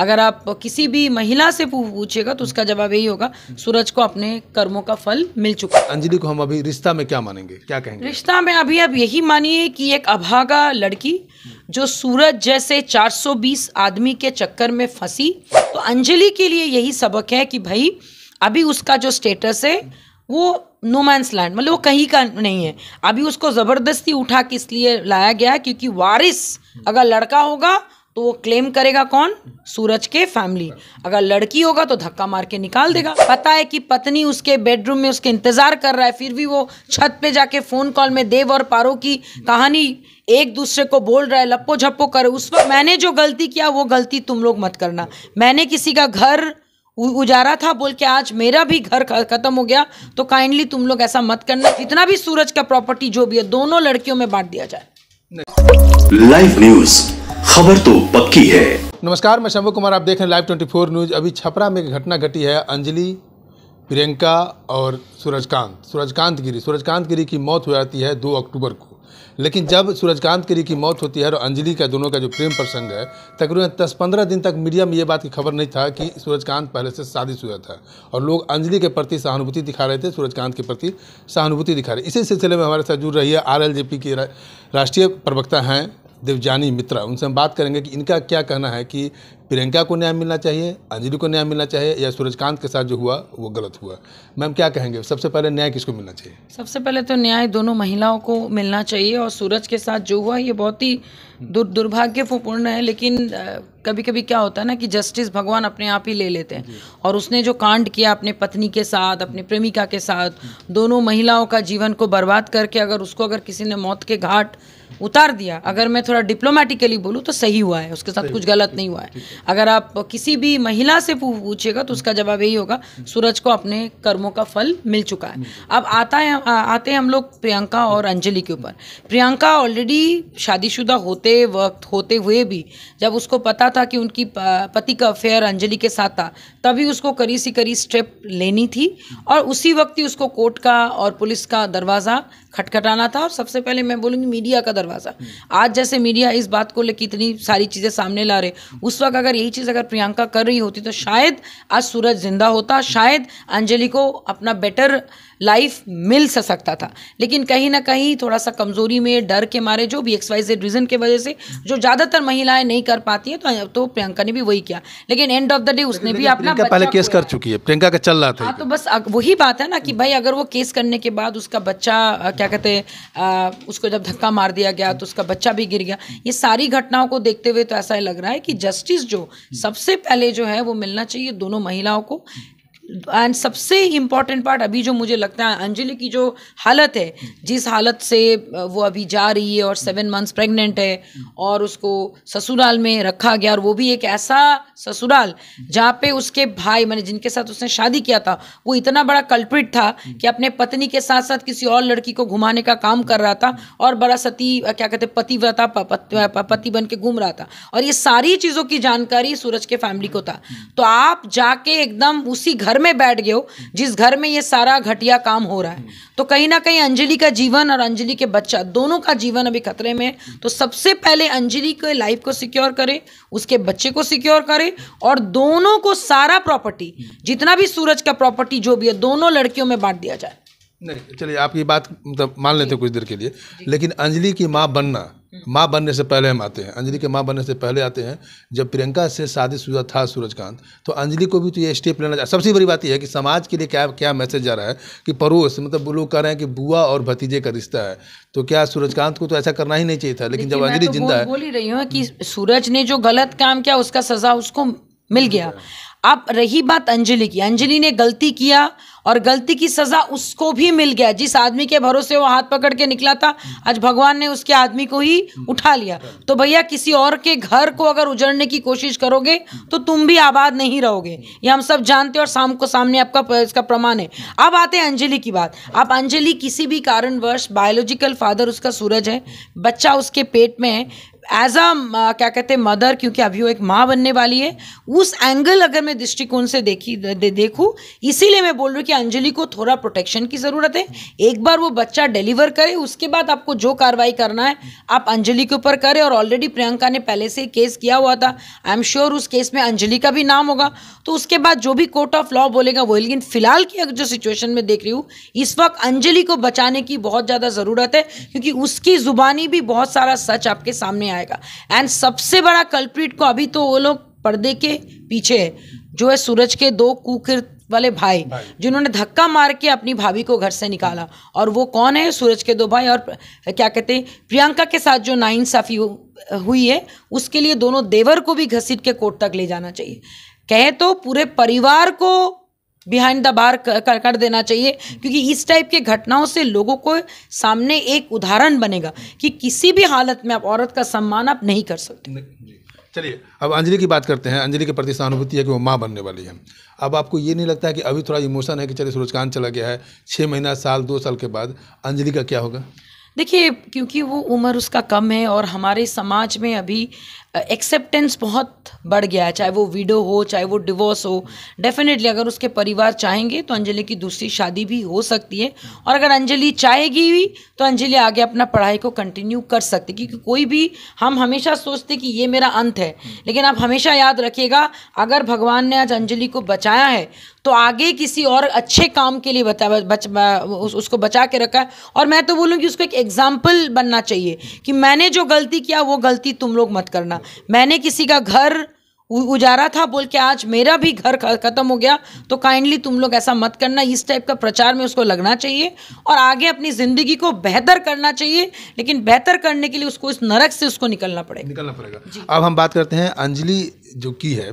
अगर आप किसी भी महिला से पूछेगा तो उसका जवाब यही होगा सूरज को अपने कर्मों का फल मिल चुका है अंजलि को हम अभी रिश्ता में क्या मानेंगे क्या कहेंगे रिश्ता में अभी आप यही मानिए कि एक अभागा लड़की जो सूरज जैसे 420 आदमी के चक्कर में फंसी तो अंजलि के लिए यही सबक है कि भाई अभी उसका जो स्टेटस है वो नोमैंस लैंड मतलब वो कहीं का नहीं है अभी उसको ज़बरदस्ती उठा के इसलिए लाया गया है क्योंकि वारिस अगर लड़का होगा तो वो क्लेम करेगा कौन सूरज के फैमिली अगर लड़की होगा तो धक्का मार के निकाल देगा पता है कि पत्नी उसके बेडरूम में उसके इंतजार कर रहा है फिर भी वो छत पे जाके फोन कॉल में देव और पारो की कहानी एक दूसरे को बोल रहा है लप्पो झप्पो कर उस पर मैंने जो गलती किया वो गलती तुम लोग मत करना मैंने किसी का घर उजारा था बोल के आज मेरा भी घर खत्म हो गया तो काइंडली तुम लोग ऐसा मत करना जितना भी सूरज का प्रॉपर्टी जो भी है दोनों लड़कियों में बांट दिया जाए लाइव न्यूज़ खबर तो पक्की है नमस्कार मैं शंभु कुमार आप देख रहे हैं लाइव 24 न्यूज अभी छपरा में एक घटना घटी है अंजलि प्रियंका और सूरजकांत सूरजकांत गिरी सूरजकांत गिरी की मौत हो जाती है दो अक्टूबर को लेकिन जब सूरजकांत गिरी की मौत होती है और अंजलि का दोनों का जो प्रेम प्रसंग है तकरीबन दस पंद्रह दिन तक मीडिया में ये बात की खबर नहीं था कि सूरजकांत पहले से साजिश हुआ था और लोग अंजलि के प्रति सहानुभूति दिखा रहे थे सूरजकांत के प्रति सहानुभूति दिखा रहे इसी सिलसिले में हमारे साथ जुड़ रही है आर के राष्ट्रीय प्रवक्ता हैं देवजानी मित्रा उनसे हम बात करेंगे कि इनका क्या कहना है कि प्रियंका को न्याय मिलना चाहिए अंजलि को न्याय मिलना चाहिए या सूरजकांत के साथ जो हुआ वो गलत हुआ मैम क्या कहेंगे सबसे पहले न्याय किसको मिलना चाहिए सबसे पहले तो न्याय दोनों महिलाओं को मिलना चाहिए और सूरज के साथ जो हुआ ये बहुत ही दुर दुर्भाग्यपूर्ण है लेकिन कभी कभी क्या होता है ना कि जस्टिस भगवान अपने आप ही ले लेते हैं और उसने जो कांड किया अपने पत्नी के साथ अपने प्रेमिका के साथ दोनों महिलाओं का जीवन को बर्बाद करके अगर उसको अगर किसी ने मौत के घाट उतार दिया अगर मैं थोड़ा डिप्लोमेटिकली बोलूँ तो सही हुआ है उसके साथ कुछ गलत नहीं हुआ है अगर आप किसी भी महिला से पूछेगा तो उसका जवाब यही होगा सूरज को अपने कर्मों का फल मिल चुका है अब आता है आते हैं हम लोग प्रियंका और अंजलि के ऊपर प्रियंका ऑलरेडी शादीशुदा होते वक्त होते हुए भी जब उसको पता था कि उनकी पति का अफेयर अंजलि के साथ था तभी उसको करी सी करी स्टेप लेनी थी और उसी वक्त ही उसको कोर्ट का और पुलिस का दरवाज़ा खटखटाना था और सबसे पहले मैं बोलूँगी मीडिया का दरवाज़ा आज जैसे मीडिया इस बात को लेकर इतनी सारी चीज़ें सामने ला रहे उस वक्त अगर अगर यही चीज़ अगर प्रियंका कर रही होती तो शायद आज सूरज जिंदा होता शायद अंजलि को अपना बेटर लाइफ मिल सकता था लेकिन कहीं ना कहीं थोड़ा सा कमज़ोरी में डर के मारे जो भी एक्स वाई जेड रीज़न के वजह से जो ज़्यादातर महिलाएं नहीं कर पाती हैं तो, तो प्रियंका ने भी वही किया लेकिन एंड ऑफ द डे उसने भी अपना पहले केस कर चुकी है प्रियंका का चल रहा था हाँ तो बस वही बात है ना कि भाई अगर वो केस करने के बाद उसका बच्चा क्या कहते हैं उसको जब धक्का मार दिया गया तो उसका बच्चा भी गिर गया ये सारी घटनाओं को देखते हुए तो ऐसा लग रहा है कि जस्टिस जो जो सबसे पहले जो है वो मिलना चाहिए दोनों महिलाओं को एंड सबसे इम्पॉर्टेंट पार्ट अभी जो मुझे लगता है अंजलि की जो हालत है जिस हालत से वो अभी जा रही है और सेवन मंथ्स प्रेग्नेंट है और उसको ससुराल में रखा गया और वो भी एक ऐसा ससुराल जहाँ पे उसके भाई मैंने जिनके साथ उसने शादी किया था वो इतना बड़ा कल्प्रिट था कि अपने पत्नी के साथ साथ किसी और लड़की को घुमाने का काम कर रहा था और बड़ा सती क्या कहते पतिव्रता पति बन के घूम रहा था और ये सारी चीज़ों की जानकारी सूरज के फैमिली को था तो आप जाके एकदम उसी घर घर में बैठ गए हो जिस घर में ये सारा घटिया काम हो रहा है तो कहीं ना कहीं अंजलि का जीवन और अंजलि के बच्चा दोनों का जीवन अभी खतरे में है तो सबसे पहले अंजलि के लाइफ को सिक्योर करें उसके बच्चे को सिक्योर करें और दोनों को सारा प्रॉपर्टी जितना भी सूरज का प्रॉपर्टी जो भी है दोनों लड़कियों में बांट दिया जाए नहीं चलिए आपकी बात मतलब मान लेते हैं कुछ देर के लिए लेकिन अंजलि की माँ बनना माँ बनने से पहले हम आते हैं अंजलि के माँ बनने से पहले आते हैं जब प्रियंका से शुदा था सूरजकांत तो अंजलि को भी तो ये स्टेप लेना चाहिए सबसे बड़ी बात यह है कि समाज के लिए क्या क्या मैसेज जा रहा है कि पड़ोस मतलब वो लोग कह रहे हैं कि बुआ और भतीजे का रिश्ता है तो क्या सूरजकांत को तो ऐसा करना ही नहीं चाहिए था लेकिन जब अंजलि तो जिंदा है बोल ही रही हूँ कि सूरज ने जो गलत काम किया उसका सजा उसको मिल गया अब रही बात अंजलि की अंजलि ने गलती किया और गलती की सज़ा उसको भी मिल गया जिस आदमी के भरोसे वो हाथ पकड़ के निकला था आज भगवान ने उसके आदमी को ही उठा लिया तो भैया किसी और के घर को अगर उजड़ने की कोशिश करोगे तो तुम भी आबाद नहीं रहोगे ये हम सब जानते और शाम को सामने आपका इसका प्रमाण है अब आते हैं अंजलि की बात आप अंजलि किसी भी कारणवश बायोलॉजिकल फादर उसका सूरज है बच्चा उसके पेट में है एज अ uh, क्या कहते हैं मदर क्योंकि अभी वो एक माँ बनने वाली है उस एंगल अगर मैं दृष्टिकोण से देखी दे, देखूँ इसीलिए मैं बोल रही हूँ कि अंजलि को थोड़ा प्रोटेक्शन की ज़रूरत है एक बार वो बच्चा डिलीवर करे उसके बाद आपको जो कार्रवाई करना है आप अंजलि के ऊपर करें और ऑलरेडी प्रियंका ने पहले से केस किया हुआ था आई एम श्योर उस केस में अंजलि का भी नाम होगा तो उसके बाद जो भी कोर्ट ऑफ लॉ बोलेगा वो लेकिन फिलहाल की जो सिचुएशन में देख रही हूँ इस वक्त अंजलि को बचाने की बहुत ज़्यादा ज़रूरत है क्योंकि उसकी ज़ुबानी भी बहुत सारा सच आपके सामने आ आएगा एंड सबसे बड़ा कल्प्रिट को अभी तो वो लोग पर्दे के पीछे है जो है सूरज के दो कुकृत वाले भाई, भाई। जिन्होंने धक्का मार के अपनी भाभी को घर से निकाला और वो कौन है सूरज के दो भाई और क्या कहते हैं प्रियंका के साथ जो नाइंसाफी हुई है उसके लिए दोनों देवर को भी घसीट के कोर्ट तक ले जाना चाहिए कहे तो पूरे परिवार को बिहाइंड द बार कर, कर देना चाहिए क्योंकि इस टाइप के घटनाओं से लोगों को सामने एक उदाहरण बनेगा कि किसी भी हालत में आप औरत का सम्मान आप नहीं कर सकते चलिए अब अंजलि की बात करते हैं अंजलि के प्रति सहानुभूति है कि वो माँ बनने वाली है अब आपको ये नहीं लगता है कि अभी थोड़ा इमोशन है कि चलिए सूरजकांत चला गया है छः महीना साल दो साल के बाद अंजलि का क्या होगा देखिए क्योंकि वो उम्र उसका कम है और हमारे समाज में अभी एक्सेप्टेंस बहुत बढ़ गया है चाहे वो वीडो हो चाहे वो डिवोर्स हो डेफिनेटली अगर उसके परिवार चाहेंगे तो अंजलि की दूसरी शादी भी हो सकती है और अगर अंजलि चाहेगी भी तो अंजलि आगे अपना पढ़ाई को कंटिन्यू कर सकती क्योंकि कोई भी हम हमेशा सोचते कि ये मेरा अंत है लेकिन आप हमेशा याद रखिएगा अगर भगवान ने आज अंजलि को बचाया है तो आगे किसी और अच्छे काम के लिए बता बच, उस, उसको बचा के रखा है और मैं तो बोलूँ कि उसको एक एग्जाम्पल बनना चाहिए कि मैंने जो गलती किया वो गलती तुम लोग मत करना मैंने किसी का घर उजारा था बोल के आज मेरा भी घर ख़त्म हो गया तो काइंडली तुम लोग ऐसा मत करना इस टाइप का प्रचार में उसको लगना चाहिए और आगे अपनी ज़िंदगी को बेहतर करना चाहिए लेकिन बेहतर करने के लिए उसको इस नरक से उसको निकलना पड़ेगा निकलना पड़ेगा अब हम बात करते हैं अंजलि जो की है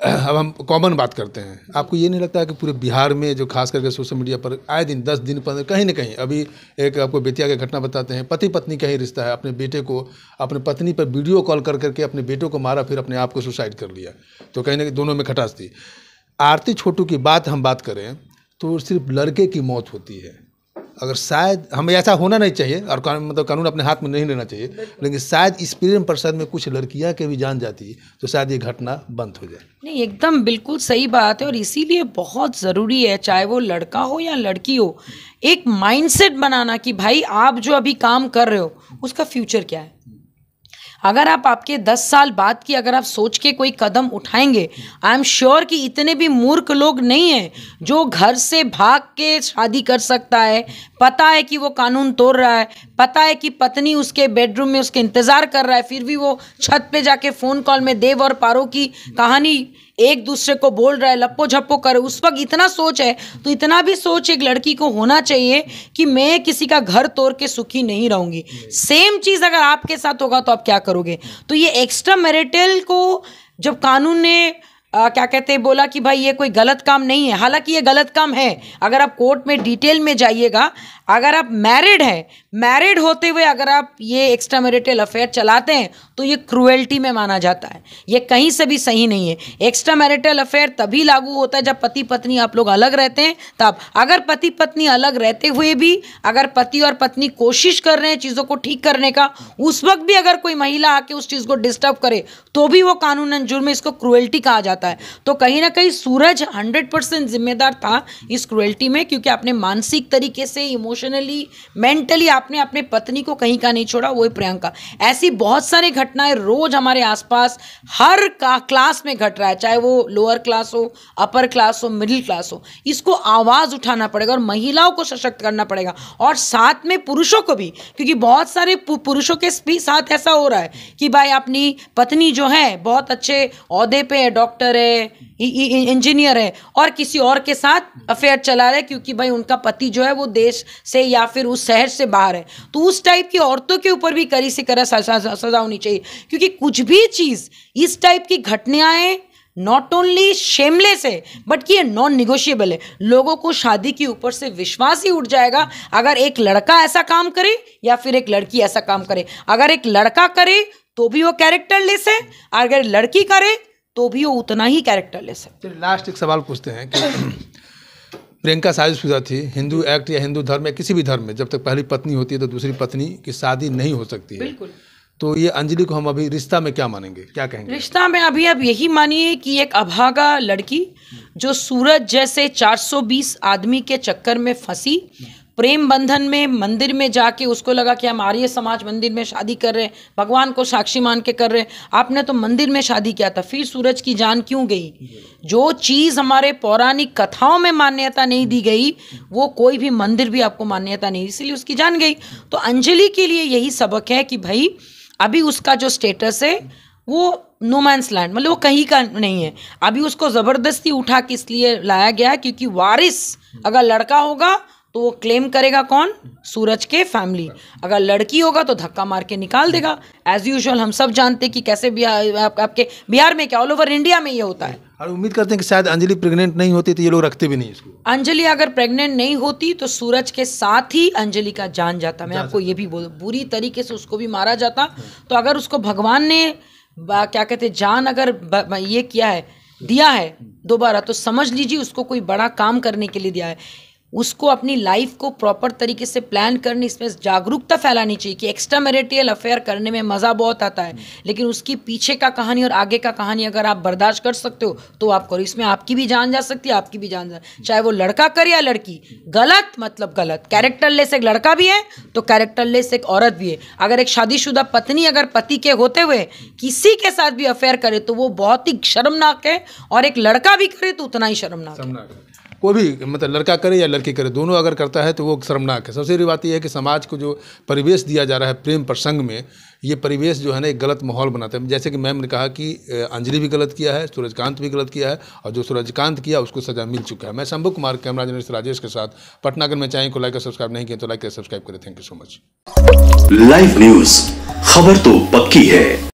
अब हम कॉमन बात करते हैं आपको ये नहीं लगता है कि पूरे बिहार में जो खास करके सोशल मीडिया पर आए दिन दस दिन पंद्रह कहीं ना कहीं अभी एक आपको बेतिया की घटना बताते हैं पति पत्नी का ही रिश्ता है अपने बेटे को अपने पत्नी पर वीडियो कॉल कर करके अपने बेटे को मारा फिर अपने आप को सुसाइड कर लिया तो कहीं ना कहीं दोनों में खटास थी आरती छोटू की बात हम बात करें तो सिर्फ लड़के की मौत होती है अगर शायद हमें ऐसा होना नहीं चाहिए और कान, मतलब कानून अपने हाथ में नहीं लेना चाहिए लेकिन शायद इस प्रेम प्रसाद में कुछ लड़कियां के भी जान जाती है तो शायद ये घटना बंद हो जाए नहीं एकदम बिल्कुल सही बात है और इसीलिए बहुत ज़रूरी है चाहे वो लड़का हो या लड़की हो एक माइंडसेट बनाना कि भाई आप जो अभी काम कर रहे हो उसका फ्यूचर क्या है अगर आप आपके दस साल बाद की अगर आप सोच के कोई कदम उठाएंगे आई एम श्योर कि इतने भी मूर्ख लोग नहीं हैं जो घर से भाग के शादी कर सकता है पता है कि वो कानून तोड़ रहा है पता है कि पत्नी उसके बेडरूम में उसके इंतज़ार कर रहा है फिर भी वो छत पे जाके फ़ोन कॉल में देव और पारो की कहानी एक दूसरे को बोल रहा है लप्पो झप्पो कर उस वक्त इतना सोच है तो इतना भी सोच एक लड़की को होना चाहिए कि मैं किसी का घर तोड़ के सुखी नहीं रहूंगी सेम चीज़ अगर आपके साथ होगा तो आप क्या करोगे तो ये एक्स्ट्रा मैरिटल को जब कानून ने आ, क्या कहते हैं बोला कि भाई ये कोई गलत काम नहीं है हालांकि ये गलत काम है अगर आप कोर्ट में डिटेल में जाइएगा अगर आप मैरिड हैं मैरिड होते हुए अगर आप ये एक्स्ट्रा मैरिटल अफेयर चलाते हैं तो ये क्रुएल्टी में माना जाता है ये कहीं से भी सही नहीं है एक्स्ट्रा मैरिटल अफेयर तभी लागू होता है जब पति पत्नी आप लोग अलग रहते हैं तब अगर पति पत्नी अलग रहते हुए भी अगर पति और पत्नी कोशिश कर रहे हैं चीज़ों को ठीक करने का उस वक्त भी अगर कोई महिला आके उस चीज़ को डिस्टर्ब करे तो भी वो कानून जुर्म इसको क्रुएल्टी कहा जाता है जाता है तो कहीं ना कहीं सूरज हंड्रेड परसेंट जिम्मेदार था इस क्रुएल्टी में क्योंकि आपने मानसिक तरीके से इमोशनली मेंटली आपने अपने पत्नी को कहीं का नहीं छोड़ा वही प्रियंका ऐसी बहुत सारी घटनाएं रोज हमारे आसपास हर का क्लास में घट रहा है चाहे वो लोअर क्लास हो अपर क्लास हो मिडिल क्लास हो इसको आवाज़ उठाना पड़ेगा और महिलाओं को सशक्त करना पड़ेगा और साथ में पुरुषों को भी क्योंकि बहुत सारे पुरुषों के भी साथ ऐसा हो रहा है कि भाई अपनी पत्नी जो है बहुत अच्छे औहदे पे है डॉक्टर डॉक्टर है इंजीनियर है और किसी और के साथ अफेयर चला रहे क्योंकि भाई उनका पति जो है वो देश से या फिर उस शहर से बाहर है तो उस टाइप की औरतों के ऊपर भी करी से करा सजा होनी चाहिए क्योंकि कुछ भी चीज़ इस टाइप की घटनाएं नॉट ओनली शेमलेस है बट कि ये नॉन निगोशियबल है लोगों को शादी के ऊपर से विश्वास ही उठ जाएगा अगर एक लड़का ऐसा काम करे या फिर एक लड़की ऐसा काम करे अगर एक लड़का करे तो भी वो कैरेक्टरलेस है अगर लड़की करे तो भी वो उतना ही कैरेक्टरलेस है लास्ट एक सवाल पूछते हैं कि प्रियंका शादी पूजा थी हिंदू एक्ट या हिंदू धर्म या किसी भी धर्म में जब तक पहली पत्नी होती है तो दूसरी पत्नी की शादी नहीं हो सकती है बिल्कुल तो ये अंजलि को हम अभी रिश्ता में क्या मानेंगे क्या कहेंगे रिश्ता में अभी अब यही मानिए कि एक अभागा लड़की जो सूरज जैसे 420 आदमी के चक्कर में फंसी प्रेम बंधन में मंदिर में जाके उसको लगा कि हम आर्य समाज मंदिर में शादी कर रहे हैं भगवान को साक्षी मान के कर रहे हैं आपने तो मंदिर में शादी किया था फिर सूरज की जान क्यों गई जो चीज़ हमारे पौराणिक कथाओं में मान्यता नहीं दी गई वो कोई भी मंदिर भी आपको मान्यता नहीं इसलिए उसकी जान गई तो अंजलि के लिए यही सबक है कि भाई अभी उसका जो स्टेटस है वो नोमैंस लैंड मतलब वो कहीं का नहीं है अभी उसको ज़बरदस्ती उठा के इसलिए लाया गया क्योंकि वारिस अगर लड़का होगा तो वो क्लेम करेगा कौन सूरज के फैमिली अगर लड़की होगा तो धक्का मार के निकाल देगा एज यूजल हम सब जानते हैं कि कैसे आप, आपके बिहार में क्या ऑल ओवर इंडिया में ये होता है और उम्मीद करते हैं कि शायद अंजलि प्रेग्नेंट नहीं होती तो ये लोग रखते भी नहीं इसको अंजलि अगर प्रेग्नेंट नहीं होती तो सूरज के साथ ही अंजलि का जान जाता मैं जा आपको ये भी बोल बुरी तरीके से उसको भी मारा जाता तो अगर उसको भगवान ने क्या कहते जान अगर ये किया है दिया है दोबारा तो समझ लीजिए उसको कोई बड़ा काम करने के लिए दिया है उसको अपनी लाइफ को प्रॉपर तरीके से प्लान करने इसमें जागरूकता फैलानी चाहिए कि एक्स्ट्रा मैरिटियल अफेयर करने में मज़ा बहुत आता है हम्म। लेकिन उसकी पीछे का कहानी और आगे का कहानी अगर आप बर्दाश्त कर सकते हो तो आप करो इसमें आपकी भी जान जा सकती है आपकी भी जान जा चाहे वो लड़का करे या लड़की गलत मतलब गलत कैरेक्टरलेस एक लड़का भी है तो कैरेक्टरलेस एक औरत भी है अगर एक शादीशुदा पत्नी अगर पति के होते हुए किसी के साथ भी अफेयर करे तो वो बहुत ही शर्मनाक है और एक लड़का भी करे तो उतना ही शर्मनाक है कोई भी मतलब लड़का करे या लड़की करे दोनों अगर करता है तो वो शर्मनाक है सबसे बड़ी बात यह है कि समाज को जो परिवेश दिया जा रहा है प्रेम प्रसंग में ये परिवेश जो है ना एक गलत माहौल बनाता है जैसे कि मैम ने कहा कि अंजलि भी गलत किया है सूरजकांत भी गलत किया है और जो सूरजकांत किया उसको सजा मिल चुका है मैं शंभु कुमार कैमरा जर्नलिस्ट राजेश के साथ पटना अगर मैं चाहिए को लाइक और सब्सक्राइब नहीं किया तो लाइक और सब्सक्राइब करें thank you so much live news खबर तो पक्की है